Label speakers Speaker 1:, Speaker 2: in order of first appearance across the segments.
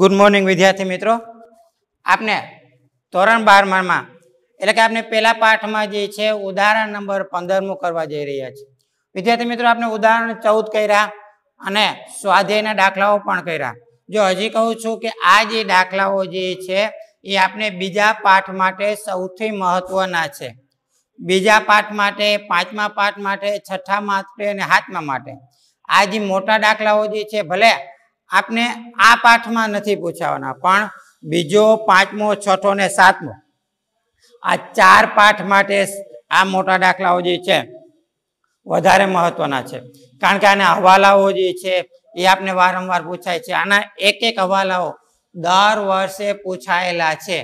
Speaker 1: good morning વિદ્યાર્થી મિત્રો આપને ધોરણ બારમાં એટલે કે આપણે પહેલા પાઠમાં જે છે ઉદાહરણ નંબર પંદરમું કરવા જઈ રહ્યા છે વિદ્યાર્થી મિત્રો આપણે ઉદાહરણ ચૌદ કર્યા અને સ્વાધ્યાયના દાખલાઓ પણ કર્યા જો હજી કહું છું કે આ જે દાખલાઓ જે છે એ આપણે બીજા પાઠ માટે સૌથી મહત્વના છે બીજા પાઠ માટે પાંચમા પાઠ માટે છઠ્ઠા માટે અને સાતમા માટે આ જે મોટા દાખલાઓ જે છે ભલે આપને આ પાઠમાં નથી પૂછાવાના પણ બીજો પાંચમો છઠ્ઠો ને સાતમો આ ચાર પાઠ માટે આ મોટા દાખલાઓ જે છે વધારે મહત્વના છે કારણ કે આના હવાલાઓ જે છે એ આપને વારંવાર પૂછાય છે આના એક એક હવાલાઓ દર વર્ષે પૂછાયેલા છે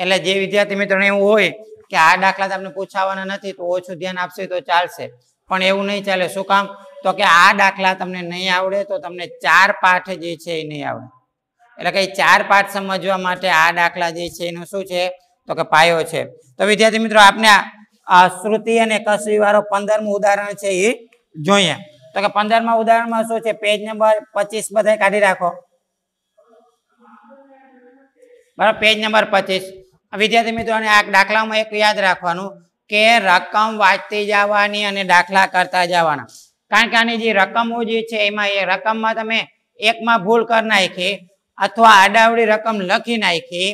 Speaker 1: એટલે જે વિદ્યાર્થી મિત્રોને એવું હોય કે આ દાખલા તમને પૂછાવાના નથી તો ઓછું ધ્યાન આપશે તો ચાલશે પણ એવું નહીં ચાલે શું કામ તો કે આ દાખલા તમને નહીં આવડે તો તમને ચાર પાઠ જે છે એ નહીં આવડે એટલે કે ચાર પાઠ સમજવા માટે આ દાખલા જે છે એનું શું છે તો કે પાયો છે તો વિદ્યાર્થી મિત્રો આપને શ્રુતિ અને કસરી વાળો પંદરમું ઉદાહરણ છે એ જોઈએ તો કે પંદરમા ઉદાહરણમાં શું છે પેજ નંબર પચીસ બધા કાઢી રાખો બરાબર પેજ નંબર પચીસ વિદ્યાર્થી મિત્રોને આ દાખલામાં એક યાદ રાખવાનું કે રકમ વાંચતી જવાની અને દાખલા કરતા જવાના કારણ કે આની જે રકમો જે છે એમાં એ રકમમાં તમે એકમાં ભૂલ કરી નાખી અથવા આડાવડી રકમ લખી નાખી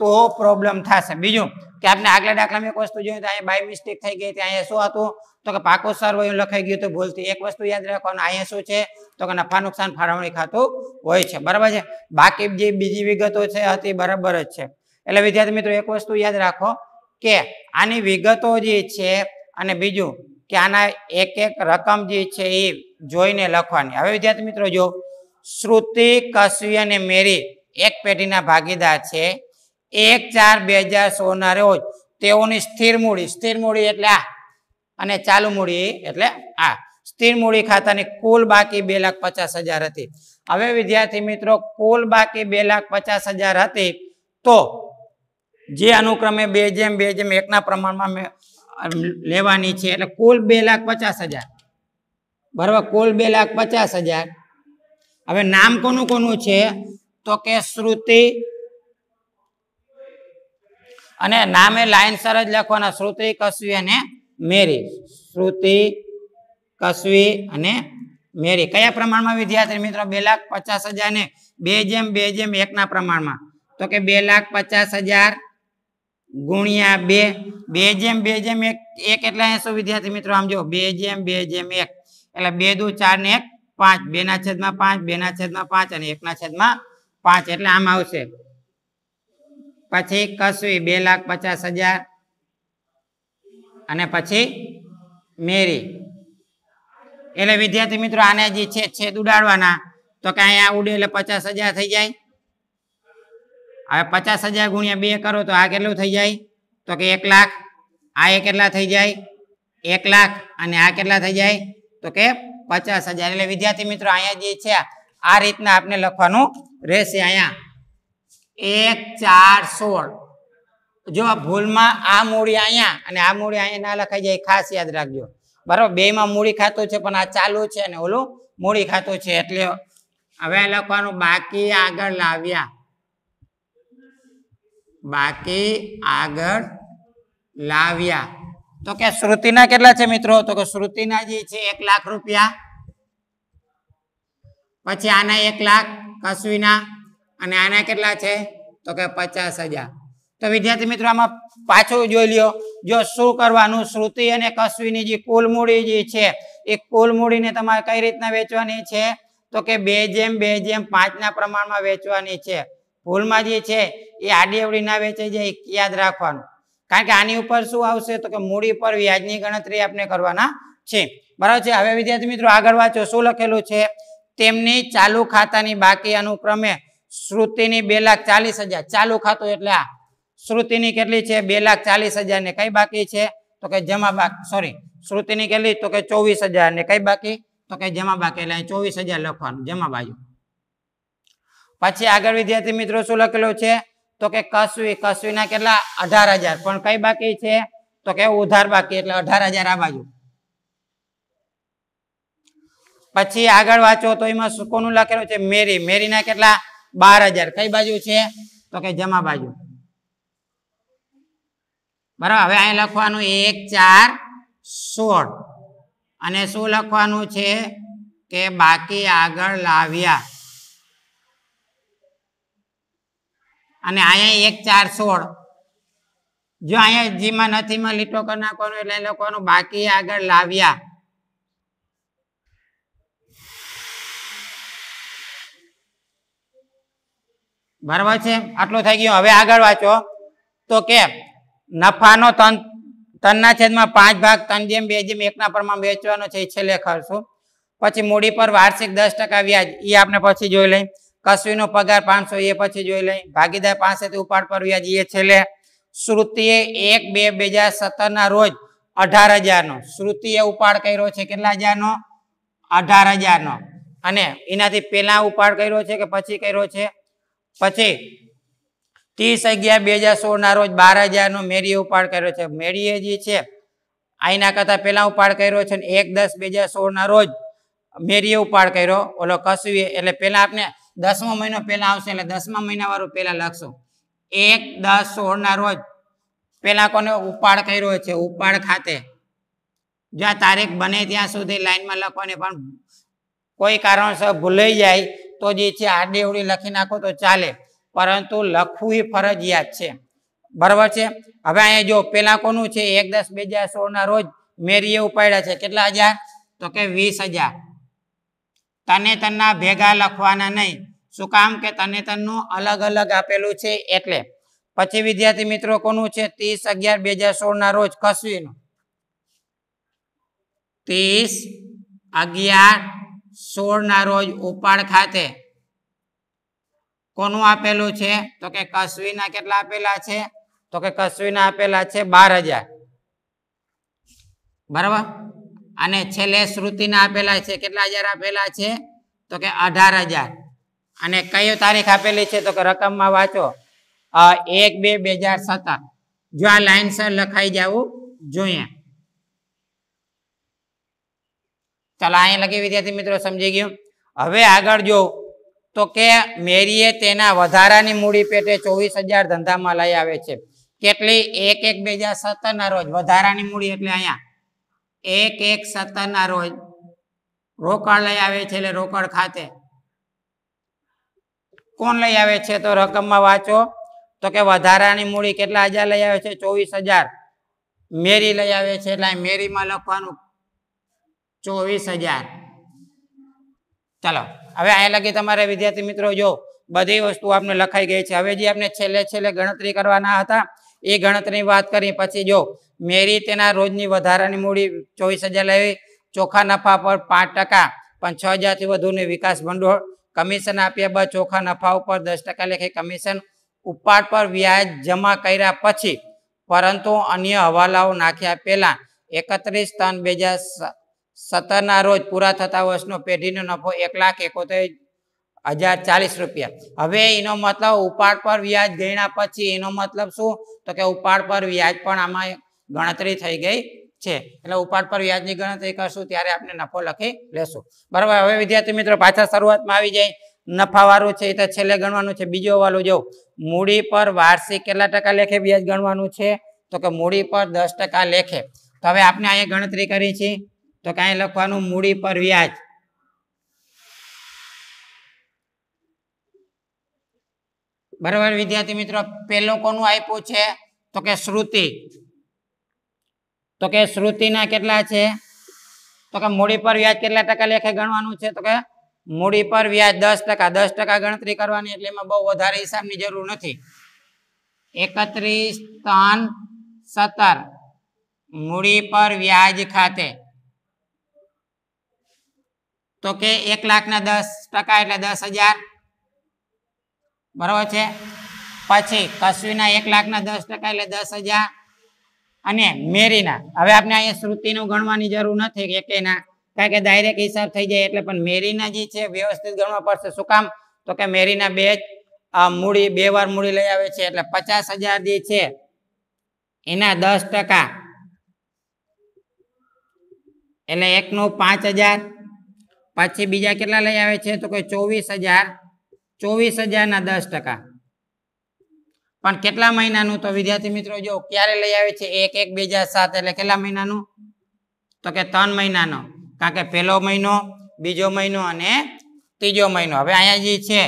Speaker 1: તો પ્રોબ્લેમ થશે બીજું કે આપણે આગલા દાખલામાં એક વસ્તુ જોઈએ તો અહીંયા બાય મિસ્ટેક થઈ ગઈ અહીંયા શું હતું તો કે પાકો સર્વ લખાઈ ગયું તો ભૂલથી એક વસ્તુ યાદ રાખવાનું અહીંયા શું છે તો કે નફા નુકસાન ફાળવણી ખાતું હોય છે બરાબર છે બાકી જે બીજી વિગતો છે હતી બરાબર જ છે એટલે વિદ્યાર્થી મિત્રો એક વસ્તુ યાદ રાખો કે આની વિગતો જે છે અને બીજું કે આના એક એક રકમ જે છે એ જોઈને લખવાની હવે વિદ્યાર્થી મિત્રો જો શ્રુતિ કશ્વી અને મેરી એક પેઢીના ભાગીદાર છે એક ચાર બે હજાર સોના રોજ તેઓની સ્થિર મૂડી સ્થિર મૂડી એટલે આ અને ચાલુ મૂડી એટલે આ સ્થિર મૂડી ખાતાની કુલ બાકી બે લાખ પચાસ હજાર હતી હવે વિદ્યાર્થી મિત્રો કુલ બાકી બે લાખ પચાસ હજાર હતી તો જે અનુક્રમે બે જેમ બે જેમ એકના પ્રમાણમાં મેં લેવાની છે એટલે કુલ બે લાખ પચાસ હજાર બરાબર કુલ બે લાખ પચાસ હજાર હવે નામ કોનું કોનું છે તો કે શ્રુતિ અને નામે લાઈનસર જ લખવાના શ્રુતિ કસવી અને મેરી શ્રુતિ કસવી અને મેરી કયા પ્રમાણમાં વિદ્યાર્થી મિત્રો બે લાખ પચાસ હજાર ને બે જેમ બે જેમ એકના પ્રમાણમાં તો કે બે લાખ પચાસ હજાર ગુણ્યા બે બે જેમ બે જેમ એક એક એટલે અહીંયા વિદ્યાર્થી મિત્રો આમ જો બે જેમ બે જેમ એક એટલે બે દુ ચાર ને એક પાંચ બે ના છેદમાં પાંચ બે ના છેદમાં પાંચ અને એક ના છેદમાં પાંચ એટલે આમ આવશે પછી કસવી બે લાખ પચાસ હજાર અને પછી મેરી એટલે વિદ્યાર્થી મિત્રો આને જે છે છેદ ઉડાડવાના તો કે આ ઉડે એટલે પચાસ હજાર થઈ જાય હવે પચાસ હજાર ગુણ્યા બે કરો તો આ કેટલું થઈ જાય તો કે એક લાખ આ એ કેટલા થઈ જાય એક લાખ અને આ કેટલા થઈ જાય તો કે પચાસ હજાર એટલે વિદ્યાર્થી મિત્રો અહીંયા જે છે આ રીતના આપણે લખવાનું રહેશે અહીંયા એક ચાર સોળ જો આ ભૂલમાં આ મૂડી અહીંયા અને આ મૂડી અહીંયા ના લખાઈ જાય ખાસ યાદ રાખજો બરાબર બેમાં મૂડી ખાતું છે પણ આ ચાલુ છે અને ઓલું મૂડી ખાતું છે એટલે હવે લખવાનું બાકી આગળ લાવ્યા બાકી આગળ લાવ્યા તો કે શ્રુતિના કેટલા છે મિત્રો તો કે શ્રુતિના જે છે એક લાખ રૂપિયા પછી આના એક લાખ કસવીના અને આના કેટલા છે તો કે પચાસ હજાર તો વિદ્યાર્થી મિત્રો આમાં પાછું જોઈ લ્યો જો શું કરવાનું શ્રુતિ અને કસવીની જે કુલ મૂડી જે છે એ કુલ મૂડીને તમારે કઈ રીતના વેચવાની છે તો કે બે જેમ બે જેમ પાંચના પ્રમાણમાં વેચવાની છે ભૂલમાં જે છે એ આડી અવડી ના વેચાઈ જાય યાદ રાખવાનું કારણ કે આની ઉપર શું આવશે તો કે મૂડી પર વ્યાજની ગણતરી આપણે કરવાના છે બરાબર છે હવે વિદ્યાર્થી મિત્રો આગળ વાંચો શું લખેલું છે તેમની ચાલુ ખાતાની બાકી અનુક્રમે શ્રુતિની બે લાખ ચાલીસ હજાર ચાલુ ખાતું એટલે આ શ્રુતિની કેટલી છે બે લાખ ચાલીસ હજાર ને કઈ બાકી છે તો કે જમા બાકી સોરી શ્રુતિની કેટલી તો કે ચોવીસ હજાર ને કઈ બાકી તો કે જમા બાકી એટલે ચોવીસ હજાર લખવાનું જમા બાજુ પછી આગળ વિદ્યાર્થી મિત્રો શું લખેલું છે તો કે કસવી કસવીના કેટલા અઢાર હજાર પણ કઈ બાકી છે તો કે ઉધાર બાકી એટલે અઢાર હજાર આ બાજુ પછી આગળ વાંચો તો એમાં કોનું લખેલું છે મેરી મેરીના કેટલા બાર હજાર કઈ બાજુ છે તો કે જમા બાજુ બરાબર હવે અહીં લખવાનું એક ચાર સોળ અને શું લખવાનું છે કે બાકી આગળ લાવ્યા અને અહીંયા એક ચાર સોળ જો અહીંયા જીમાં નથીમાં લીટો કરી નાખવાનો એટલે એ લોકોનું બાકી આગળ લાવ્યા બરાબર છે આટલું થઈ ગયું હવે આગળ વાંચો તો કે નફાનો તન તનના છેદમાં પાંચ ભાગ તન જેમ બે જેમ એકના પરમાં વેચવાનો છે એ છેલ્લે ખર્ચું પછી મૂડી પર વાર્ષિક દસ ટકા વ્યાજ એ આપણે પછી જોઈ લઈએ કશ્મીનો પગાર પાંચસો એ પછી જોઈ લઈ ભાગીદાર પાસેથી ઉપાડ પર વ્યાજ એ છેલ્લે શ્રુતિએ એક બે બે હજાર સત્તરના રોજ
Speaker 2: અઢાર હજારનો
Speaker 1: શ્રુતિએ ઉપાડ કર્યો છે કેટલા હજારનો અઢાર હજારનો અને એનાથી પહેલા ઉપાડ કર્યો છે કે પછી કર્યો છે પછી ત્રીસ અગિયાર બે હજાર સોળના રોજ બાર હજારનો મેરીએ ઉપાડ કર્યો છે મેરીએ જે છે આઈના કરતાં પહેલાં ઉપાડ કર્યો છે ને એક દસ બે હજાર સોળના રોજ મેરીએ ઉપાડ કર્યો ઓલો કસુએ એટલે પહેલાં આપને દસમો મહિનો પહેલા આવશે એટલે દસમા મહિના વાળું પહેલા લખશો એક દસ સોળ ના રોજ પેલા કોને ઉપાડ કર્યો છે ઉપાડ ખાતે જ્યાં તારીખ બને ત્યાં સુધી લાઈનમાં લખવાની પણ કોઈ કારણસર ભૂલાઈ જાય તો જે છે આડેવડી લખી નાખો તો ચાલે પરંતુ લખવું એ ફરજિયાત છે બરાબર છે હવે અહીંયા જો પેલા કોનું છે એક દસ બે હજાર સોળના રોજ મેરીએ ઉપાડ્યા છે કેટલા હજાર તો કે વીસ હજાર તને તનના ભેગા લખવાના નહીં શું કામ કે તને તનનું અલગ અલગ આપેલું છે એટલે પછી વિદ્યાર્થી મિત્રો કોનું છે ત્રીસ અગિયાર બે હજાર સોળ ના રોજ કસવીનું ત્રીસ અગિયાર સોળ ના રોજ ઉપાડ ખાતે કોનું આપેલું છે તો કે કસવીના કેટલા આપેલા છે તો કે કસવીના આપેલા છે બાર હજાર બરાબર અને છેલ્લે શ્રુતિને આપેલા છે કેટલા હજાર આપેલા છે તો કે અઢાર હજાર અને કયો તારીખ આપેલી છે તો કે રકમમાં વાંચો એક બે બે હજાર સત્તર જો આ લાઇનસર લખાઈ જવું જોઈએ ચાલો અહીં લખી વિદ્યાર્થી મિત્રો સમજી ગયું હવે આગળ જો તો કે મેરીએ તેના વધારાની મૂડી પેટે ચોવીસ હજાર ધંધામાં લઈ આવે છે કેટલી એક એક બે હજાર સત્તરના રોજ વધારાની મૂડી એટલે અહીંયા એક એક સત્તરના રોજ રોકડ લઈ આવે છે એટલે રોકડ ખાતે કોણ લઈ આવે છે તો રકમમાં વાંચો તો કે વધારાની મૂડી કેટલા હજાર લઈ આવે છે ચોવીસ હજાર મેરી લઈ આવે છે એટલે મેરીમાં લખવાનું ચોવીસ હજાર ચાલો હવે અહીંયા લગી તમારે વિદ્યાર્થી મિત્રો જો બધી વસ્તુ આપને લખાઈ ગઈ છે હવે જે આપણે છેલ્લે છેલ્લે ગણતરી કરવાના હતા એ ગણતરીની વાત કરી પછી જો મેરી તેના રોજની વધારાની મૂડી ચોવીસ હજાર લેવી ચોખા નફા પર પાંચ ટકા પણ છ હજારથી વધુને વિકાસ ભંડોળ કમિશન આપ્યા બાદ ચોખા નફા ઉપર દસ ટકા લેખે કમિશન ઉપાડ પર વ્યાજ જમા કર્યા પછી પરંતુ અન્ય હવાલાઓ નાખ્યા પહેલા એકત્રીસ ત્રણ બે હજાર સત્તરના રોજ પૂરા થતા વર્ષનો પેઢીનો નફો એક લાખ એકોતેર હજાર ચાલીસ રૂપિયા હવે એનો મતલબ ઉપાડ પર વ્યાજ ગણ્યા પછી એનો મતલબ શું તો કે ઉપાડ પર વ્યાજ પણ આમાં ગણતરી થઈ ગઈ છે એટલે ઉપાડ પર વ્યાજની ગણતરી કરશું ત્યારે આપણે નફો લખી લેશું બરાબર હવે વિદ્યાર્થી મિત્રો પાછા શરૂઆતમાં આવી જાય નફાવાળું છે એ તો છેલ્લે ગણવાનું છે બીજો વાળું જો મૂડી પર વાર્ષિક કેટલા ટકા લેખે વ્યાજ ગણવાનું છે તો કે મૂડી પર દસ લેખે તો હવે આપણે અહીંયા ગણતરી કરી છે તો કાંઈ લખવાનું મૂડી પર વ્યાજ બરાબર વિદ્યાર્થી મિત્રો પેલું કોનું આપ્યું છે તો કે શ્રુતિ તો કે શ્રુતિના કેટલા છે તો કે મૂડી પર વ્યાજ કેટલા ટકા લેખે ગણવાનું છે તો કે મૂડી પર વ્યાજ દસ ટકા દસ ટકા ગણતરી કરવાની એટલે એમાં બહુ વધારે હિસાબની જરૂર નથી એકત્રીસ ત્રણ સત્તર મૂડી પર વ્યાજ ખાતે તો કે એક લાખના દસ ટકા એટલે દસ હજાર બરાબર છે પછી કસવીના એક લાખના દસ ટકા એટલે દસ હજાર અને મેરીના હવે આપણે અહીંયા શ્રુતિનું ગણવાની જરૂર નથી કે એકેના કારણ કે ડાયરેક્ટ હિસાબ થઈ જાય એટલે પણ મેરીના જે છે વ્યવસ્થિત ગણવા પડશે શું કામ તો કે મેરીના બે મૂડી બે વાર મૂડી લઈ આવે છે એટલે પચાસ હજાર જે છે એના દસ ટકા એટલે એકનું પાંચ હજાર પછી બીજા કેટલા લઈ આવે છે તો કે ચોવીસ હજાર ચોવીસ હજારના દસ ટકા પણ કેટલા મહિનાનું તો વિદ્યાર્થી મિત્રો જો ક્યારે લઈ આવે છે એક એક બે હજાર સાત એટલે કેટલા મહિનાનું તો કે ત્રણ મહિનાનો કારણ કે પહેલો મહિનો બીજો મહિનો અને ત્રીજો મહિનો હવે અહીંયા જે છે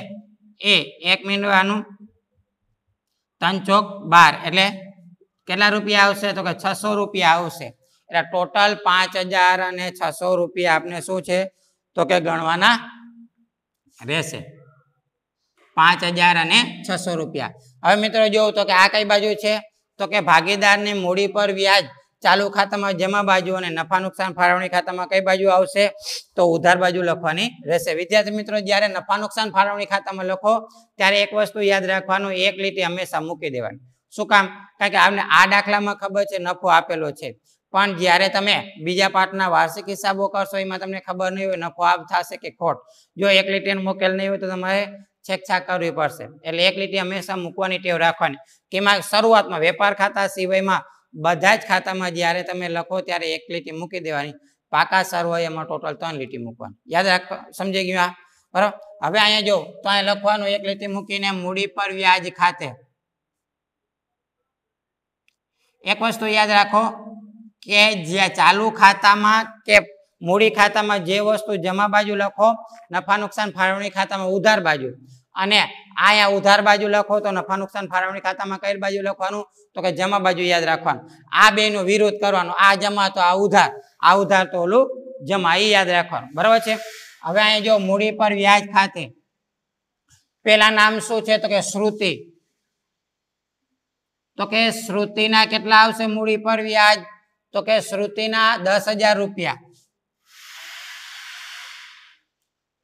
Speaker 1: એ એક મહિનાનું ત્રણ ચોક બાર એટલે કેટલા રૂપિયા આવશે તો કે છસો રૂપિયા આવશે એટલે ટોટલ પાંચ હજાર અને છસો રૂપિયા આપને શું છે તો કે ગણવાના રહેશે પાંચ હજાર અને છસો રૂપિયા હવે મિત્રો જોઉં તો કે આ કઈ બાજુ છે તો કે ભાગીદારની મૂડી પર વ્યાજ ચાલુ ખાતામાં જમા બાજુ અને નફા નુકસાન ફાળવણી ખાતામાં કઈ બાજુ આવશે તો ઉધાર બાજુ લખવાની રહેશે વિદ્યાર્થી મિત્રો જ્યારે નફા નુકસાન ફાળવણી ખાતામાં લખો ત્યારે એક વસ્તુ યાદ રાખવાનું એક લીટી હંમેશા મૂકી દેવાની શું કામ કારણ કે આપણે આ દાખલામાં ખબર છે નફો આપેલો છે પણ જ્યારે તમે બીજા પાર્ટના વાર્ષિક હિસાબો કરશો એમાં તમને ખબર નહીં હોય નફો આપ થશે કે ખોટ જો એક લીટી મોકેલ નહીં હોય તો તમારે છેકછાક કરવી પડશે એટલે એક લીટી હંમેશા મૂકવાની ટેવ રાખવાની કે એમાં શરૂઆતમાં વેપાર ખાતા સિવાયમાં બધા જ ખાતામાં જ્યારે તમે લખો ત્યારે એક લીટી મૂકી દેવાની પાકા સર હોય એમાં ટોટલ ત્રણ લીટી મૂકવાની યાદ રાખ સમજી ગયું આ બરાબર હવે અહીંયા જો તો અહીંયા લખવાનું એક લીટી મૂકીને મૂડી પર વ્યાજ ખાતે એક વસ્તુ યાદ રાખો કે જે ચાલુ ખાતામાં કે મૂડી ખાતામાં જે વસ્તુ જમા બાજુ લખો નફા નુકસાન ફાળવણી ખાતામાં ઉધાર બાજુ અને અહીંયા ઉધાર બાજુ લખો તો નફા નુકસાન ફાળવણી ખાતામાં કઈ બાજુ લખવાનું તો કે જમા બાજુ યાદ રાખવાનું આ બે નો વિરોધ કરવાનો આ જમા તો આ ઉધાર આ ઉધાર તો ઓલું જમા એ યાદ રાખવાનું બરાબર છે હવે અહીંયા જો મૂડી પર વ્યાજ ખાતે પેલા નામ શું છે તો કે શ્રુતિ તો કે શ્રુતિના કેટલા આવશે મૂડી પર વ્યાજ તો કે શ્રુતિના દસ રૂપિયા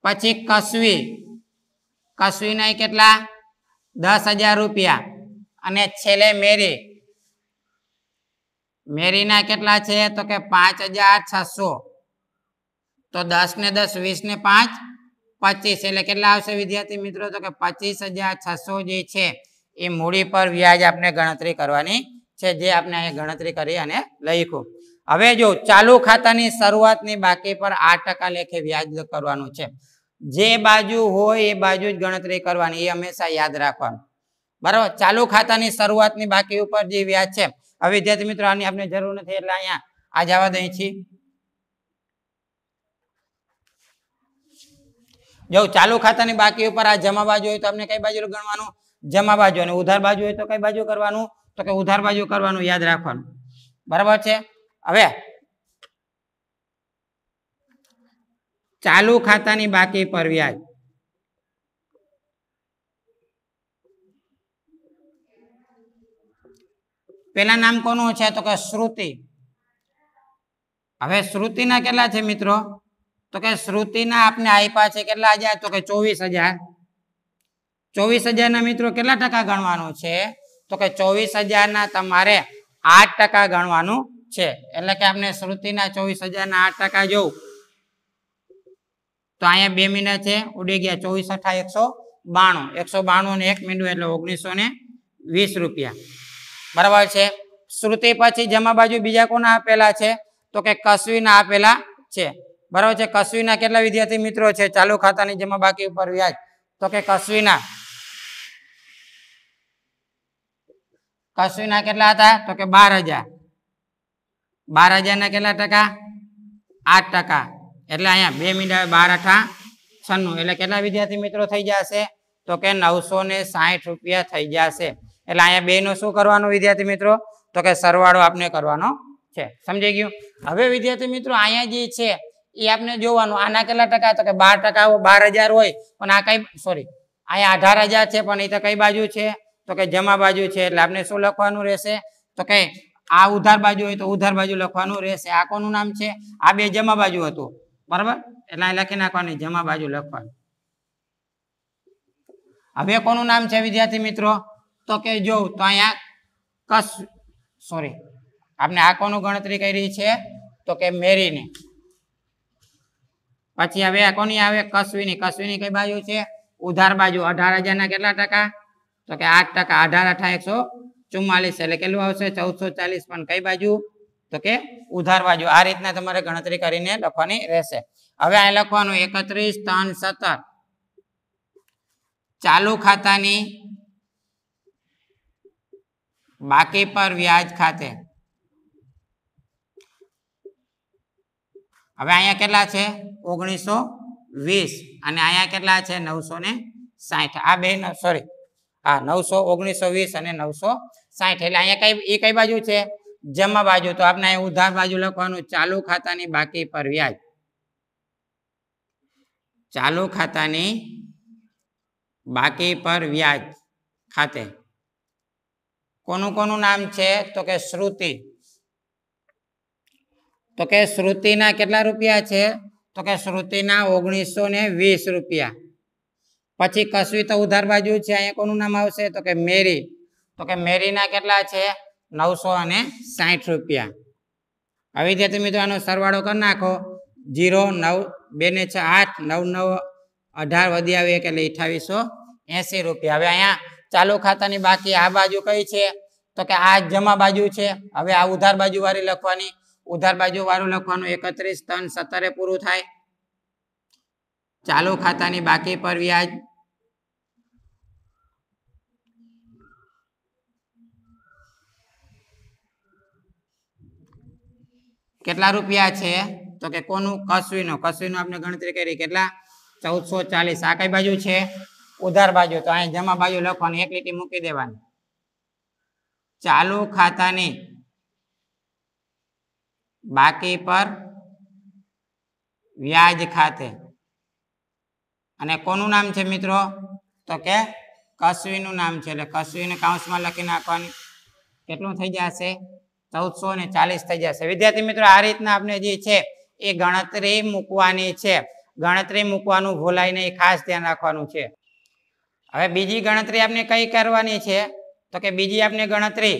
Speaker 1: પછી કસવી કશું નહીં કેટલા દસ હજાર રૂપિયા અને છેલ્લે મેરી મેરીના કેટલા છે તો કે પાંચ હજાર છસો તો દસ ને દસ વીસ ને પાંચ પચીસ એટલે કેટલા આવશે વિદ્યાર્થી મિત્રો તો કે પચીસ હજાર છસો જે છે એ મૂડી પર વ્યાજ આપણે ગણતરી કરવાની છે જે આપણે અહીંયા ગણતરી કરી અને લખ્યું હવે જો ચાલુ ખાતાની શરૂઆતની બાકી પર આઠ ટકા લેખે વ્યાજ કરવાનું છે જે બાજુ હોય એ બાજુ જ ગણતરી કરવાની એ હંમેશા યાદ રાખવાનું બરાબર ચાલુ ખાતાની શરૂઆતની બાકી ઉપર જે વ્યાજ છે હવે વિદ્યાર્થી મિત્રો આની આપણે જરૂર નથી એટલે અહીંયા આ જવા દઈ છી જો ચાલુ ખાતાની બાકી ઉપર આ જમા બાજુ હોય તો આપણે કઈ બાજુ ગણવાનું જમા બાજુ અને ઉધાર બાજુ હોય તો કઈ બાજુ કરવાનું તો કે ઉધાર બાજુ કરવાનું યાદ રાખવાનું બરાબર છે હવે ચાલુ ખાતાની બાકી પર વ્યાજ પેલા નામ કોનું છે તો કે શ્રુતિ હવે શ્રુતિના કેટલા છે મિત્રો તો કે શ્રુતિના આપને આપ્યા છે કેટલા હજાર તો કે ચોવીસ હજાર ચોવીસ હજારના મિત્રો કેટલા ટકા ગણવાનું છે તો કે ચોવીસ હજારના તમારે આઠ ટકા ગણવાનું છે એટલે કે આપણે શ્રુતિના ચોવીસ હજારના આઠ ટકા જોવું તો અહીંયા બે મહિના છે ઉડી ગયા ચોવીસ અઠા એકસો બાણું એકસો બાણું અને એક મીંડું એટલે ઓગણીસો ને વીસ રૂપિયા બરાબર છે શ્રુતિ પછી જમા બાજુ બીજા કોના આપેલા છે તો કે કસવીના આપેલા છે બરાબર છે કશ્વીના કેટલા વિદ્યાર્થી મિત્રો છે ચાલુ ખાતાની જમા બાકી ઉપર વ્યાજ તો કે કસવીના કસવીના કેટલા હતા તો કે બાર હજાર બાર હજારના કેટલા ટકા આઠ ટકા એટલે અહીંયા બે મીંડા બાર અઠા છન્નું એટલે કેટલા વિદ્યાર્થી મિત્રો થઈ જશે તો કે નવસો ને સાહીઠ રૂપિયા થઈ જશે એટલે અહીંયા બે શું કરવાનું વિદ્યાર્થી મિત્રો તો કે સરવાળો આપને કરવાનો છે સમજાઈ ગયું હવે વિદ્યાર્થી મિત્રો અહીંયા જે છે એ આપને જોવાનું આના કેટલા ટકા તો કે બાર ટકા બાર હજાર હોય પણ આ કઈ સોરી અહીંયા અઢાર હજાર છે પણ એ તો કઈ બાજુ છે તો કે જમા બાજુ છે એટલે આપણે શું લખવાનું રહેશે તો કે આ ઉધાર બાજુ હોય તો ઉધાર બાજુ લખવાનું રહેશે આ કોનું નામ છે આ બે જમા બાજુ હતું બરાબર એટલે અહીં લખી નાખવાની જમા બાજુ લખવાની હવે કોનું નામ છે વિદ્યાર્થી મિત્રો તો કે જો તો અહીંયા કસ સોરી આપણે આ કોનું ગણતરી કરી છે તો કે મેરીની પછી હવે આ કોની આવે કસવીની કસવીની કઈ બાજુ છે ઉધાર બાજુ અઢાર હજારના કેટલા ટકા તો કે આઠ ટકા અઢાર અઠા એકસો ચુમ્માલીસ એટલે કેટલું આવશે ચૌદસો ચાલીસ પણ કઈ બાજુ તો કે ઉધારવાજો આ રીતના તમારે ગણતરી કરીને લખવાની રહેશે હવે આ લખવાનું એકત્રીસ ત્રણ સત્તર ચાલુ ખાતાની બાકી પર વ્યાજ ખાતે હવે અહીંયા કેટલા છે ઓગણીસો વીસ અને અહીંયા કેટલા છે નવસો ને સાહીઠ આ બે સોરી હા નવસો ઓગણીસો વીસ અને નવસો સાહીઠ એટલે અહીંયા કઈ એ કઈ બાજુ છે જમા બાજુ તો આપણે અહીં ઉધાર બાજુ લખવાનું ચાલુ ખાતાની બાકી પર વ્યાજ ચાલુ ખાતાની બાકી પર વ્યાજ ખાતે કોનું કોનું નામ છે તો કે શ્રુતિ તો કે શ્રુતિના કેટલા રૂપિયા છે તો કે શ્રુતિના ઓગણીસો ને વીસ રૂપિયા પછી કસવી તો ઉધાર બાજુ છે અહીંયા કોનું નામ આવશે તો કે મેરી તો કે મેરીના કેટલા છે નવસો અને સાહીઠ રૂપિયા હવે તમે તો આનો સરવાળો કરી નાખો જીરો નવ બે ને છ આઠ નવ નવ અઢાર વધી આવે એટલે અઠાવીસો એંસી રૂપિયા હવે અહીંયા ચાલુ ખાતાની બાકી આ બાજુ કઈ છે તો કે આ જમા બાજુ છે હવે આ ઉધાર બાજુ વાળી લખવાની ઉધાર બાજુ વાળું લખવાનું એકત્રીસ ત્રણ સત્તરે પૂરું થાય ચાલુ ખાતાની બાકી પર વ્યાજ કેટલા રૂપિયા છે તો કે કોનું કસવીનો કસવીનો આપણે ગણતરી કરી કેટલા ચૌદસો ચાલીસ આ કઈ બાજુ છે ઉધાર બાજુ તો અહીં જમા બાજુ લખવાની એક લીટી મૂકી દેવાની ચાલુ ખાતાની બાકી પર વ્યાજ ખાતે અને કોનું નામ છે મિત્રો તો કે કસવીનું નામ છે એટલે કસવીને કાઉસમાં લખી નાખવાની કેટલું થઈ જશે ચૌદસો ને ચાલીસ થઈ જશે વિદ્યાર્થી મિત્રો આ રીતના આપણે જે છે એ ગણતરી મૂકવાની છે ગણતરી મૂકવાનું ભૂલાય નહીં ખાસ ધ્યાન રાખવાનું છે હવે બીજી ગણતરી આપણે કઈ કરવાની છે તો કે બીજી આપણે ગણતરી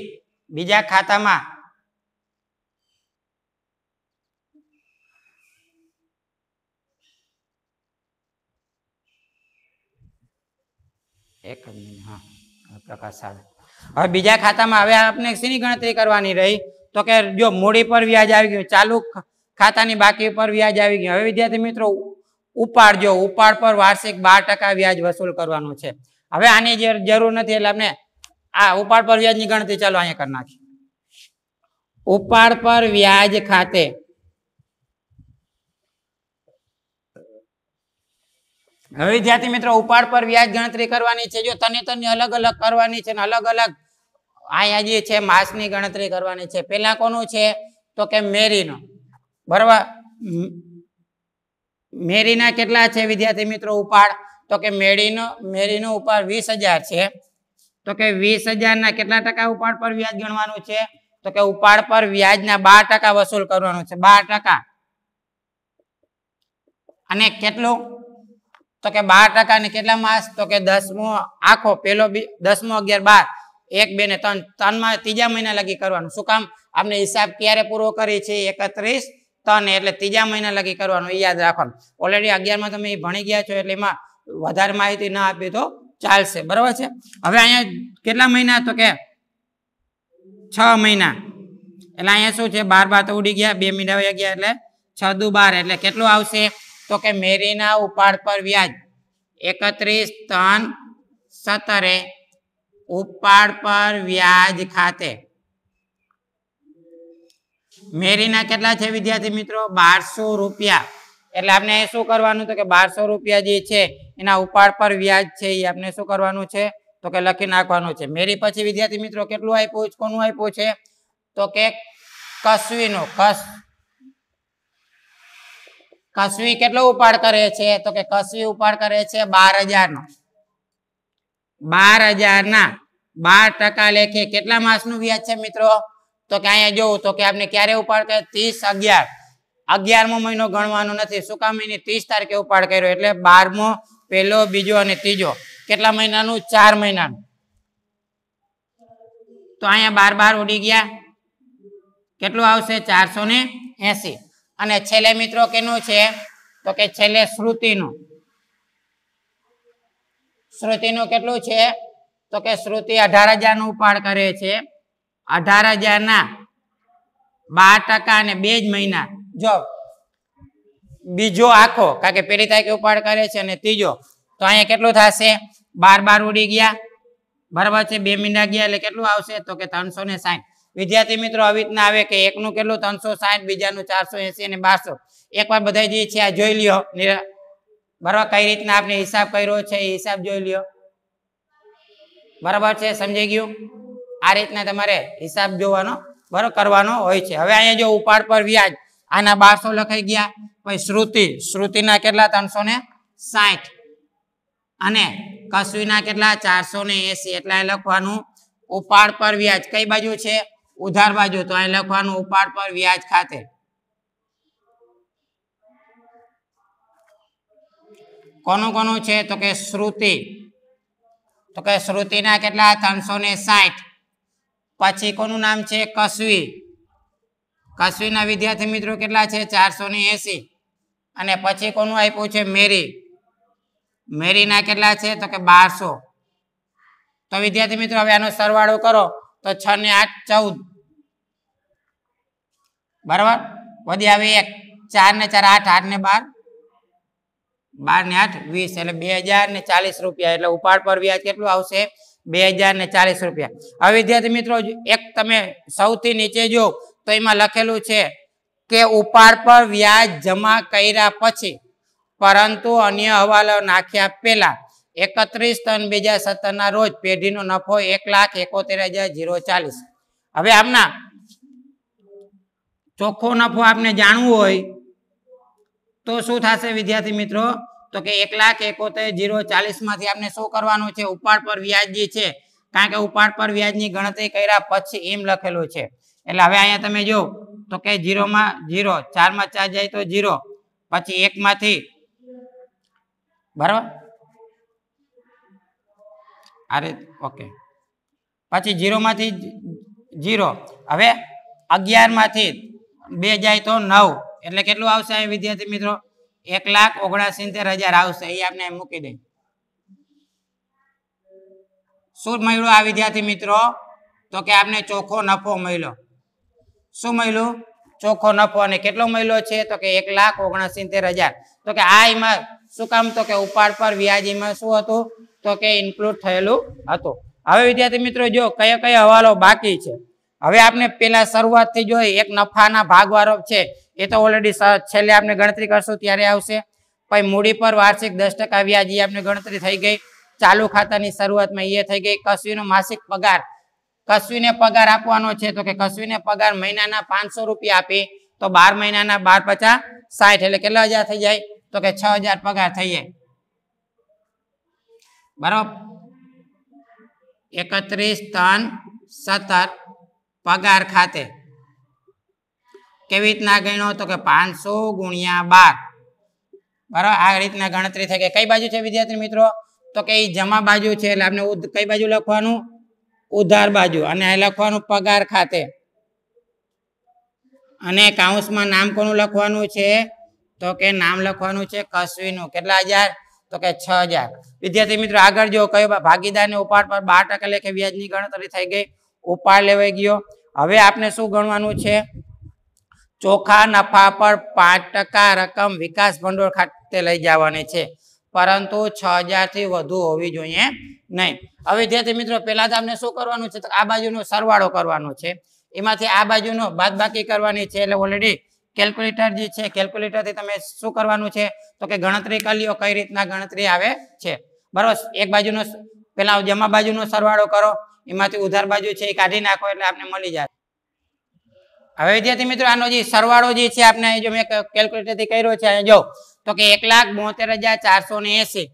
Speaker 1: બીજા ખાતામાં એક હા પ્રકાશ સાહેબ હવે બીજા ખાતામાં હવે આપણે શેની ગણતરી કરવાની રહી તો કે જો મૂડી પર વ્યાજ આવી ગયું ચાલુ ખાતાની બાકી પર વ્યાજ આવી ગયું હવે વિદ્યાર્થી મિત્રો ઉપાડ જો ઉપાડ પર વાર્ષિક બાર વ્યાજ વસૂલ કરવાનું છે હવે આની જરૂર નથી એટલે આપણે આ ઉપાડ પર વ્યાજની ગણતરી ચાલો અહીંયા કરી નાખી ઉપાડ પર વ્યાજ ખાતે હવે વિદ્યાર્થી મિત્રો ઉપાડ પર વ્યાજ ગણતરી કરવાની છે જો તને તને અલગ અલગ કરવાની છે ને અલગ અલગ અહીંયા જે છે માસની ગણતરી કરવાની છે પહેલા કોનું છે તો કે મેરીનો બરાબર મેરીના કેટલા છે વિદ્યાર્થી મિત્રો ઉપાડ તો કે મેરીનો મેરીનો ઉપાડ વીસ છે તો કે વીસ ના કેટલા ટકા ઉપાડ પર વ્યાજ ગણવાનું છે તો કે ઉપાડ પર વ્યાજના બાર ટકા વસૂલ કરવાનું છે બાર ટકા અને કેટલું તો કે બાર ટકા ને કેટલા માસ તો કે દસમો આખો પેલો દસમો અગિયાર બાર એક બે ને ત્રણ ત્રણમાં ત્રીજા મહિના લગી કરવાનું શું કામ આપણે હિસાબ ક્યારે પૂરો કરી છે એકત્રીસ ત્રણ એટલે ત્રીજા મહિના લગી કરવાનું એ યાદ રાખવાનું ઓલરેડી અગિયારમાં તમે એ ભણી ગયા છો એટલે એમાં વધારે માહિતી ના આપી તો ચાલશે બરાબર છે હવે અહીંયા કેટલા મહિના તો કે છ મહિના એટલે અહીંયા શું છે બાર બાર તો ઉડી ગયા બે મહિના વહી ગયા એટલે છ દુ બાર એટલે કેટલું આવશે તો કે મેરીના ઉપાડ પર વ્યાજ એકત્રીસ ત્રણ સત્તરે ઉપાડ પર વ્યાજ ખાતે મેરીના કેટલા છે વિદ્યાર્થી મિત્રો બારસો રૂપિયા એટલે આપણે શું કરવાનું તો કે બારસો રૂપિયા જે છે એના ઉપાડ પર વ્યાજ છે એ આપણે શું કરવાનું છે તો કે લખી નાખવાનું છે મેરી પછી વિદ્યાર્થી મિત્રો કેટલું આપ્યું છે કોનું આપ્યું છે તો કે કસવીનું કસ કસવી કેટલો ઉપાડ કરે છે તો કે કસવી ઉપાડ કરે છે બાર હજારનો બાર હજારના બાર ટકા લેખે કેટલા માસનું વ્યાજ છે મિત્રો તો કે અહીંયા જોવું તો કે આપણે ક્યારે ઉપાડ કર્યો ત્રીસ અગિયાર અગિયારમો મહિનો ગણવાનો નથી શું કામ એની ત્રીસ તારીખે ઉપાડ કર્યો એટલે બારમો પેલો બીજો અને ત્રીજો કેટલા મહિનાનું ચાર મહિનાનું તો અહીંયા બાર બાર ઉડી ગયા કેટલું આવશે ચારસો ને એસી અને છેલ્લે મિત્રો કેનું છે તો કે છેલ્લે શ્રુતિનું શ્રુતિનું કેટલું છે તો કે શ્રુતિ અઢાર હજારનું ઉપાડ કરે છે અઢાર હજારના બાર ટકા અને બે જ મહિના જો બીજો આખો કારણ કે પેલી તારીખે ઉપાડ કરે છે અને ત્રીજો તો અહીંયા કેટલું થશે બાર બાર ઉડી ગયા બરાબર છે બે મહિના ગયા એટલે કેટલું આવશે તો કે ત્રણસો ને સાઠ વિદ્યાર્થી મિત્રો આવી રીતના આવે કે એકનું કેટલું ત્રણસો સાઠ બીજાનું ચારસો એસી અને બારસો એકવાર બધા જે છે આ જોઈ લ્યો બરાબર કઈ રીતના આપણે હિસાબ કર્યો છે એ હિસાબ જોઈ લ્યો બરાબર છે સમજી ગયું આ રીતના તમારે હિસાબ જોવાનો બરોબર કરવાનો હોય છે હવે અહીંયા જો ઉપાડ પર વ્યાજ આના બારસો લખાઈ ગયા પછી શ્રુતિ શ્રુતિના કેટલા ત્રણસો ને સાઠ અને કસવીના કેટલા ચારસો ને એસી એટલે અહીં લખવાનું ઉપાડ પર વ્યાજ કઈ બાજુ છે ઉધાર બાજુ તો અહીં લખવાનું ઉપાડ પર વ્યાજ ખાતે કોનું કોનું છે તો કે શ્રુતિ તો કે શ્રુતિના કેટલા ત્રણસો ને સાઠ પછી કોનું નામ છે કસવી કસવીના વિદ્યાર્થી મિત્રો કેટલા છે ચારસો ને એંસી અને પછી કોનું આપ્યું છે મેરી મેરીના કેટલા છે તો કે બારસો તો વિદ્યાર્થી મિત્રો હવે આનો સરવાળો કરો તો છ ને આઠ ચૌદ બરાબર વધી આવે એક ચાર ને ચાર આઠ આઠ ને બાર બાર ને આઠ વીસ એટલે બે હજાર ને ચાલીસ રૂપિયા એટલે ઉપાડ પર વ્યાજ કેટલું આવશે બે હજાર ને ચાલીસ રૂપિયા હવે વિદ્યાર્થી મિત્રો એક તમે સૌથી નીચે જો તો એમાં લખેલું છે કે ઉપાડ પર વ્યાજ જમા કર્યા પછી પરંતુ અન્ય હવાલો નાખ્યા પહેલા એકત્રીસ ત્રણ બે હજાર સત્તરના રોજ પેઢીનો નફો એક લાખ એકોતેર હજાર જીરો ચાલીસ હવે આપના ચોખ્ખો નફો આપને જાણવું હોય તો શું થશે વિદ્યાર્થી મિત્રો તો કે એક લાખ એકોતેર જીરો ચાલીસ માંથી આપણે શું કરવાનું છે ઉપાડ પર વ્યાજ છે કારણ કે ઉપાડ પર વ્યાજની ગણતરી કર્યા પછી એમ લખેલું છે એટલે હવે અહીંયા તમે જો તો કે જીરોમાં જીરો ચારમાં ચાર જાય તો જીરો પછી એકમાંથી બરાબર અરે ઓકે પછી જીરોમાંથી જીરો હવે અગિયારમાંથી બે જાય તો નવ એટલે કેટલું આવશે અહીં વિદ્યાર્થી મિત્રો એક લાખ ઓગણસિત્તેર હજાર આવશે એ આપણે મૂકી દે શું મળ્યું આ વિદ્યાર્થી મિત્રો તો કે આપને ચોખ્ખો નફો મળ્યો શું મળ્યું ચોખ્ખો નફો અને કેટલો મળ્યો છે તો કે એક લાખ ઓગણસિત્તેર હજાર તો કે આ એમાં શું કામ તો કે ઉપાડ પર વ્યાજીમાં શું હતું તો કે ઇન્ક્લુડ થયેલું હતું હવે વિદ્યાર્થી મિત્રો જો કયો કયા હવાલો બાકી છે હવે આપણે પેલા શરૂઆતથી જોઈએ એક નફાના ભાગવાળો છે એ તો ઓલરેડી છેલ્લે આપણે ગણતરી કરશું ત્યારે આવશે પછી મૂડી પર વાર્ષિક દસ ટકા વ્યાજ એ આપણે ગણતરી થઈ ગઈ ચાલુ ખાતાની શરૂઆતમાં એ થઈ ગઈ કસવીનો માસિક પગાર કસવીને પગાર આપવાનો છે તો કે કસવીને પગાર મહિનાના પાંચસો રૂપિયા આપી તો બાર મહિનાના બાર પચાસ સાઠ એટલે કેટલા હજાર થઈ જાય તો કે છ હજાર પગાર થઈ જાય બરાબર એકત્રીસ ત્રણ સત્તર પગાર ખાતે કેવી રીતના ગણ્યો તો કે પાંચસો ગુણ્યા બાર બરાબર આ રીતના ગણતરી થઈ કે કઈ બાજુ છે વિદ્યાર્થી મિત્રો તો કે એ જમા બાજુ છે એટલે આપણે કઈ બાજુ લખવાનું ઉધાર બાજુ અને અહીં લખવાનું પગાર ખાતે અને કાઉન્સમાં નામ કોનું લખવાનું છે તો કે નામ લખવાનું છે કસવીનું કેટલા હજાર તો કે છ હજાર વિદ્યાર્થી મિત્રો આગળ જો કયો ભાગીદારને ઉપાડ પર બાર ટકા લેખે વ્યાજની ગણતરી થઈ ગઈ ઉપાડ લેવાઈ ગયો હવે આપણે શું ગણવાનું છે ચોખા નફા પર પાંચ ટકા રકમ વિકાસ ભંડોળ ખાતે લઈ જવાની છે પરંતુ છ હજારથી વધુ હોવી જોઈએ નહીં હવે વિદ્યાર્થી મિત્રો પહેલાં તો આપણે શું કરવાનું છે તો આ બાજુનો સરવાળો કરવાનો છે એમાંથી આ બાજુનો બાદબાકી કરવાની છે એટલે ઓલરેડી કેલ્ક્યુલેટર જે છે કેલ્ક્યુલેટરથી તમે શું કરવાનું છે તો કે ગણતરી કરી લો કઈ રીતના ગણતરી આવે છે બરોબર એક બાજુનો પહેલાં જમા બાજુનો સરવાળો કરો એમાંથી ઉધાર બાજુ છે એ કાઢી નાખો એટલે આપણે મળી જાય હવે વિદ્યાર્થી મિત્રો આનો જે સરવાળો જે છે આપણે જો મેં કેલ્ક્યુલેટરથી કર્યો છે જો તો કે એક લાખ બોતેર હજાર ચારસો ને એસી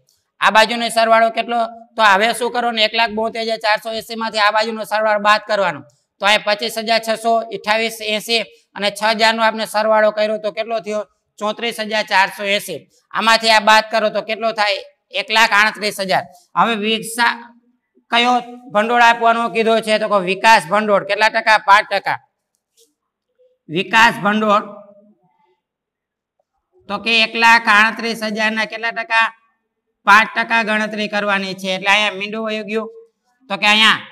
Speaker 1: આ બાજુનો સરવાળો કેટલો તો હવે શું કરો ને એક લાખ બોતેર હજાર ચારસો એસી માંથી આ બાજુનો સરવાળો બાદ કરવાનો તો અહીંયા પચીસ હજાર છસો અઠાવીસ એસી અને છ હજારનો આપણે સરવાળો કર્યો તો કેટલો થયો ચોત્રીસ હજાર ચારસો એસી આમાંથી આ બાદ કરો તો કેટલો થાય એક લાખ આડત્રીસ હજાર હવે વિકસા કયો ભંડોળ આપવાનો કીધો છે તો વિકાસ ભંડોળ કેટલા ટકા પાંચ ટકા વિકાસ ભંડોળ તો કે એક લાખ આડત્રીસ હજારના કેટલા ટકા પાંચ ટકા ગણતરી કરવાની છે એટલે અહીંયા મીંડું વયું ગયું તો કે અહીંયા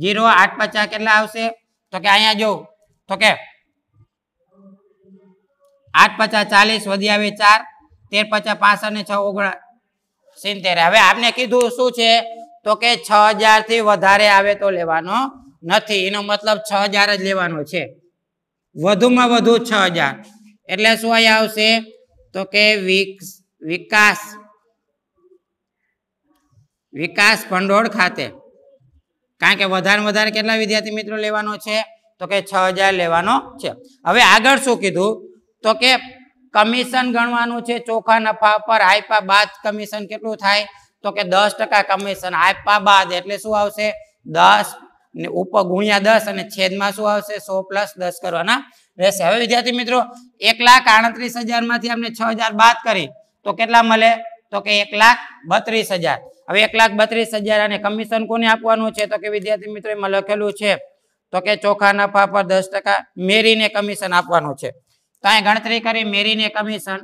Speaker 1: જીરો આઠ પચાસ કેટલા આવશે તો કે અહીંયા જો તો કે આઠ પચાસ ચાલીસ વધી આવે ચાર તેર પચાસ પાસઠ ને છ ઓગણ સિત્તેર હવે આપને કીધું શું છે તો કે છ હજાર થી વધારે આવે તો લેવાનો નથી એનો મતલબ છ હજાર જ લેવાનો છે વધુમાં વધુ છ હજાર એટલે શું અહીંયા આવશે તો કે વિકાસ વિકાસ ભંડોળ ખાતે કારણ કે વધારે વધારે કેટલા વિદ્યાર્થી મિત્રો લેવાનો છે તો કે છ હજાર લેવાનો છે હવે આગળ શું કીધું તો કે કમિશન ગણવાનું છે ચોખા નફા પર આપ્યા બાદ કમિશન કેટલું થાય તો કે દસ ટકા કમિશન આપ્યા બાદ એટલે શું આવશે દસ અને ઉપ ગુણ્યા દસ અને છેદમાં શું આવશે સો પ્લસ દસ કરવાના રહેશે હવે વિદ્યાર્થી મિત્રો એક લાખ આડત્રીસ માંથી આપણે છ હજાર બાદ કરી તો કેટલા મળે તો કે એક લાખ બત્રીસ હજાર હવે એક લાખ બત્રીસ હજાર અને કમિશન કોને આપવાનું છે તો કે વિદ્યાર્થી મિત્રો એમાં લખેલું છે તો કે ચોખા નફા પર દસ ટકા મેરીને કમિશન આપવાનું છે તો અહીં ગણતરી કરી મેરીને કમિશન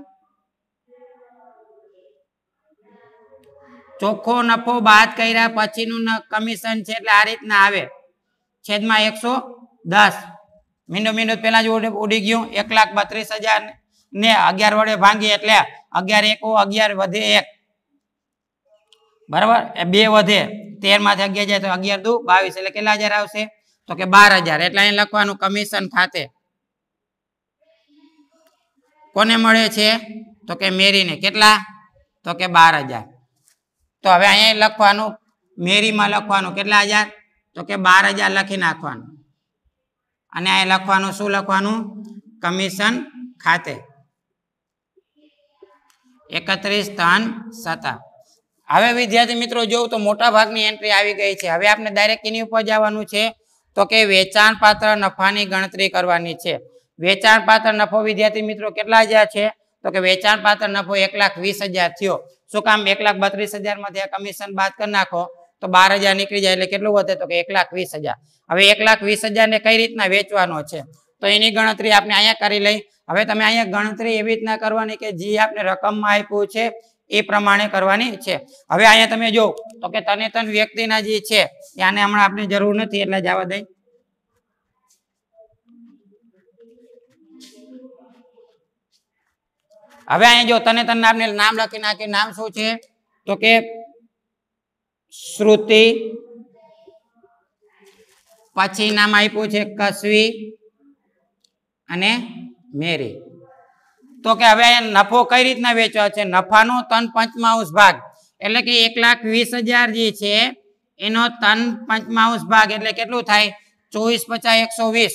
Speaker 1: ચોખ્ખો નફો બાદ કર્યા પછીનું કમિશન છે એટલે આ રીતના આવે છેદમાં એકસો દસ મીંડો મીંડો પહેલા જ ઉડી ગયું એક લાખ બત્રીસ હજાર ને અગિયાર વડે ભાંગી એટલે અગિયાર એકો અગિયાર વધે એક બરાબર એ બે વધે તેર માંથી અગિયાર જાય તો અગિયાર દુ બાવીસ એટલે કેટલા હજાર આવશે તો કે બાર હજાર એટલે અહીં લખવાનું કમિશન ખાતે કોને મળે છે તો કે મેરીને કેટલા તો કે બાર હજાર તો હવે અહીંયા લખવાનું મેરીમાં લખવાનું કેટલા હજાર તો કે બાર હજાર લખી નાખવાનું અને એ લખવાનું શું લખવાનું કમિશન ખાતે એકત્રીસ ત્રણ સત્તા હવે વિદ્યાર્થી મિત્રો જોઉં તો મોટા ભાગની એન્ટ્રી આવી ગઈ છે હવે આપણે ડાયરેક્ટ એની ઉપર જવાનું છે તો કે વેચાણ પાત્ર નફાની ગણતરી કરવાની છે વેચાણ પાત્ર નફો વિદ્યાર્થી મિત્રો કેટલા હજાર છે તો કે વેચાણ પાત્ર નફો એક લાખ વીસ હજાર થયો શું કામ એક લાખ બત્રીસ હજારમાંથી આ કમિશન બાદ કરી નાખો તો બાર હજાર નીકળી જાય એટલે કેટલું વધે તો કે એક લાખ વીસ હજાર હવે એક લાખ વીસ હજાર ને કઈ રીતના વેચવાનો છે તો એની ગણતરી આપણે અહીંયા કરી લઈ હવે તમે અહીંયા ગણતરી એવી રીતના કરવાની કે જે આપણે રકમમાં આપ્યું છે એ પ્રમાણે કરવાની છે હવે અહીંયા તમે જો તો કે તને તન વ્યક્તિના જે છે ત્યાંને હમણાં આપણે જરૂર નથી એટલે જવા દઈ હવે અહીંયા જો તને તન આપણે નામ લખી નાખી નામ શું છે તો કે શ્રુતિ પછી નામ આપ્યું છે કસવી અને મેરી તો કે હવે નફો કઈ રીતના વેચવા છે નફાનો તન પંચમાંશ ભાગ એટલે કે એક લાખ વીસ હજાર જે છે એનો તન પંચમાંશ ભાગ એટલે કેટલું થાય ચોવીસ પચાસ એકસો વીસ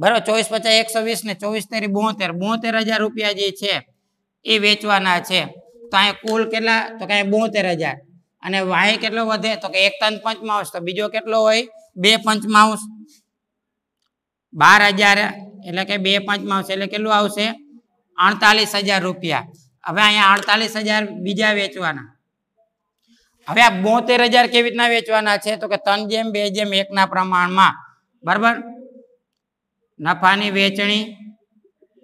Speaker 1: બરાબર ચોવીસ પચાસ એકસો વીસ ને ચોવીસ તેરી બોતેર બોતેર હજાર રૂપિયા જે છે એ વેચવાના છે તો અહીંયા કુલ કેટલા તો કે બોતેર હજાર અને વાહી કેટલો વધે તો કે એક તન પંચમાંશ તો બીજો કેટલો હોય બે પંચમાંશ બાર હજાર એટલે કે બે પંચમાંશ એટલે કેટલું આવશે અડતાલીસ હજાર રૂપિયા હવે અહીંયા અડતાલીસ હજાર બીજા વેચવાના હવે આ બોતેર હજાર કેવી રીતના વેચવાના છે તો કે ત્રણ જેમ બે જેમ એકના પ્રમાણમાં બરાબર નફાની વેચણી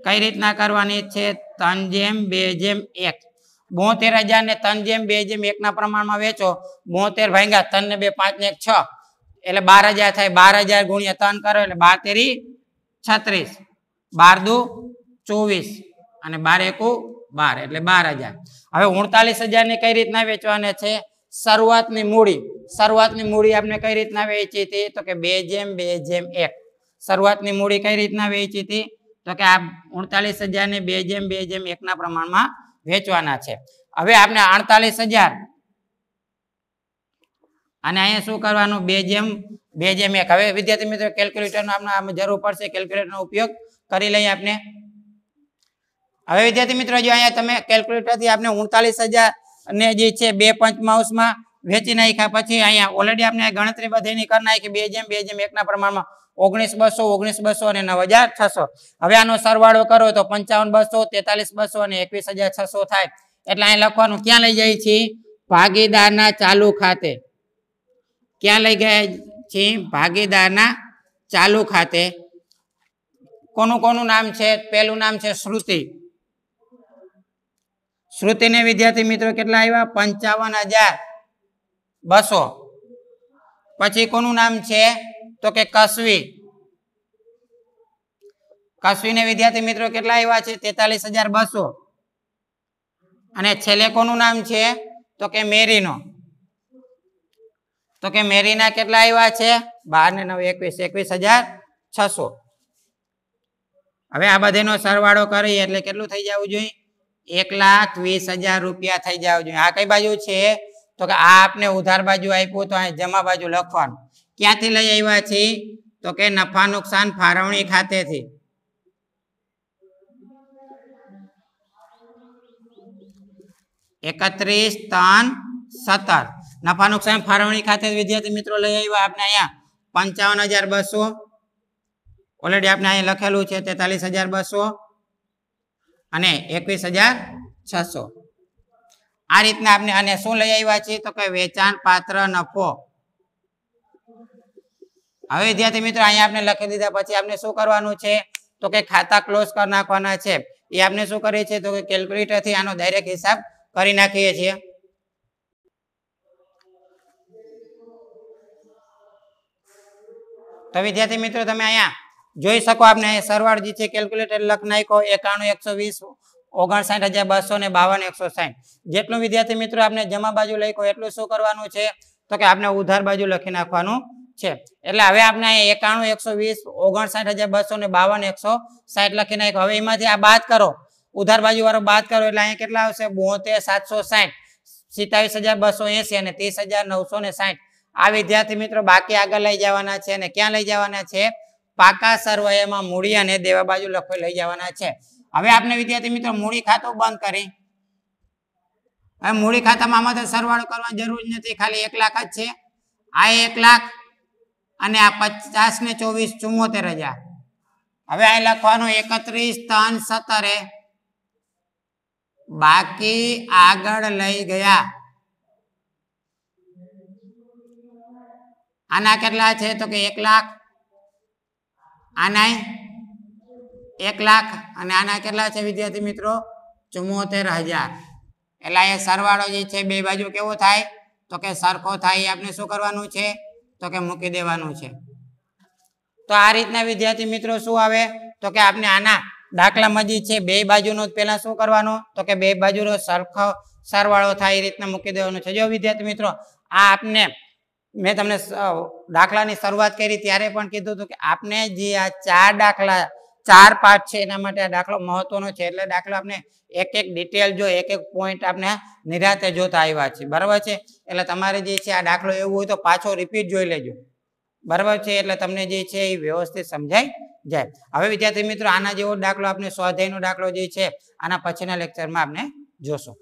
Speaker 1: કઈ રીતના કરવાની છે ત્રણ જેમ બે જેમ એક બોતેર હજાર ને ત્રણ જેમ બે જેમ એકના પ્રમાણમાં વેચો બોતેર ભાંગ્યા ત્રણ ને બે પાંચ ને એક છ એટલે બાર હજાર થાય બાર હજાર ગુણ્યા ત્રણ કરો એટલે બાર તેરી છત્રીસ બાર દુ ચોવીસ અને બાર એકુ બાર એટલે બાર હજાર હવે ઉડતાલીસ હજાર ને કઈ રીતના વેચવાના છે શરૂઆતની મૂડી શરૂઆતની મૂડી આપણે કઈ રીતના વેચી હતી તો કે બે જેમ બે જેમ એક શરૂઆતની મૂડી કઈ રીતના વેચી હતી તો કે આ ઉડતાલીસ હજાર ને બે જેમ બે જેમ એકના પ્રમાણમાં વેચવાના છે હવે આપણે અડતાલીસ હજાર અને અહીંયા શું કરવાનું બે જેમ બે જેમ એક હવે વિદ્યાર્થી મિત્રો કેલ્ક્યુલેટરનો આપણે જરૂર પડશે કેલ્ક્યુલેટરનો ઉપયોગ કરી લઈએ આપણે હવે વિદ્યાર્થી મિત્રો જો અહીંયા તમે કેલ્ક્યુલેટરથી આપણે ઉડતાલીસ ને જે છે બે પંચમાંશમાં વેચી નાખ્યા પછી અહીંયા ઓલરેડી આપણે ગણતરી બધીની કરી નાખી બે જેમ બે જેમ એકના પ્રમાણમાં ઓગણીસ બસો ઓગણીસ બસો અને નવ હજાર છસો હવે આનો સરવાળો કરો તો પંચાવન બસો તેતાલીસ બસો અને એકવીસ હજાર છસો થાય એટલે અહીં લખવાનું ક્યાં લઈ જાય છે ભાગીદારના ચાલુ ખાતે ક્યાં લઈ ગયા છે ભાગીદારના ચાલુ ખાતે કોનું કોનું નામ છે પેલું નામ છે શ્રુતિ શ્રુતિને વિદ્યાર્થી મિત્રો કેટલા આવ્યા પંચાવન હજાર બસો પછી કોનું નામ છે તો કે કસવી કસવીને વિદ્યાર્થી મિત્રો કેટલા આવ્યા છે તેતાલીસ હજાર બસો અને છેલ્લે કોનું નામ છે તો કે મેરીનો તો કે મેરીના કેટલા આવ્યા છે બાર ને નવ એકવીસ એકવીસ હજાર છસો હવે આ બધાનો સરવાળો કરી એટલે કેટલું થઈ જવું જોઈએ એક લાખ વીસ હજાર રૂપિયા થઈ જવું જોઈએ આ કઈ બાજુ છે તો કે આ આપને ઉધાર બાજુ આપ્યું તો અહીં જમા બાજુ લખવાનું ક્યાંથી લઈ આવ્યા છીએ તો કે નફા નુકસાન ફાળવણી ખાતેથી એકત્રીસ ત્રણ સત્તર નફા નુકસાન ફાળવણી ખાતે વિદ્યાર્થી મિત્રો લઈ આવ્યા આપણે અહીંયા પંચાવન હજાર બસો ઓલરેડી આપણે અહીંયા લખેલું છે તેતાલીસ હજાર બસો અને એકવીસ હજાર છસો આ રીતના આપણે અને શું લઈ આવ્યા છીએ તો કે વેચાણ પાત્ર નફો હવે વિદ્યાર્થી મિત્રો અહીંયા આપણે લખી દીધા પછી આપણે શું કરવાનું છે તો કે ખાતા ક્લોઝ કરી નાખવાના છે એ આપણે શું કરીએ છીએ તો કે કેલ્ક્યુલેટરથી આનો ડાયરેક્ટ હિસાબ કરી નાખીએ છીએ તો વિદ્યાર્થી મિત્રો તમે અહીંયા જોઈ શકો આપણે સરવાળ જે છે કેલ્ક્યુલેટર લખ નાખ્યો એકાણું એકસો વીસ ઓગણસાઠ હજાર બસો ને બાવન એકસો સાઠ જેટલું વિદ્યાર્થી મિત્રો આપણે જમા બાજુ લખ્યો એટલું શું કરવાનું છે તો કે આપણે ઉધાર બાજુ લખી નાખવાનું છે એટલે હવે આપણે એકાણું એકસો વીસ ઓગણસાઠ હજાર બસો ને બાવન એકસો સાઠ લખી નાખ્યો હવે એમાંથી આ બાદ કરો ઉધાર બાજુ વાળો બાદ કરો એટલે અહીંયા કેટલા આવશે બોતેર સાતસો સાઠ સિત્તાવીસ હજાર બસો એસી અને ત્રીસ હજાર નવસો ને સાઠ આ વિદ્યાર્થી મિત્રો બાકી આગળ લઈ જવાના છે અને ક્યાં લઈ જવાના છે પાકા સરવૈયામાં મૂડી અને દેવા બાજુ લખો લઈ જવાના છે હવે આપણે વિદ્યાર્થી મિત્રો મૂડી ખાતું બંધ કરી હવે મૂડી ખાતામાં આમાં તો સરવાળો કરવાની જરૂર નથી ખાલી એક લાખ જ છે આ એક લાખ અને આ પચાસ ને ચોવીસ ચુમ્મોતેર હજાર હવે આ લખવાનું એકત્રીસ ત્રણ સત્તરે બાકી આગળ લઈ ગયા આના કેટલા છે તો કે એક લાખ આના એક લાખ અને આના કેટલા છે વિદ્યાર્થી મિત્રો ચુમ્મોતેર હજાર એટલે એ સરવાળો જે છે બે બાજુ કેવો થાય તો કે સરખો થાય એ આપણે શું કરવાનું છે તો કે મૂકી દેવાનું છે તો આ રીતના વિદ્યાર્થી મિત્રો શું આવે તો કે આપણે આના દાખલામાં જે છે બે બાજુનો પહેલા શું કરવાનો તો કે બે બાજુનો સરખો સરવાળો થાય એ રીતના મૂકી દેવાનો છે જો વિદ્યાર્થી મિત્રો આ આપને મેં તમને દાખલાની શરૂઆત કરી ત્યારે પણ કીધું હતું કે આપને જે આ ચાર દાખલા ચાર પાઠ છે એના માટે આ દાખલો મહત્વનો છે એટલે દાખલો આપણે એક એક ડિટેલ જો એક એક પોઈન્ટ આપણે નિરાતે જોતા આવ્યા છે બરાબર છે એટલે તમારે જે છે આ દાખલો એવું હોય તો પાછો રિપીટ જોઈ લેજો બરાબર છે એટલે તમને જે છે એ વ્યવસ્થિત સમજાય જાય હવે વિદ્યાર્થી મિત્રો આના જેવો દાખલો આપણે સ્વાધ્યાયનો દાખલો જે છે આના પછીના લેક્ચરમાં આપણે જોશું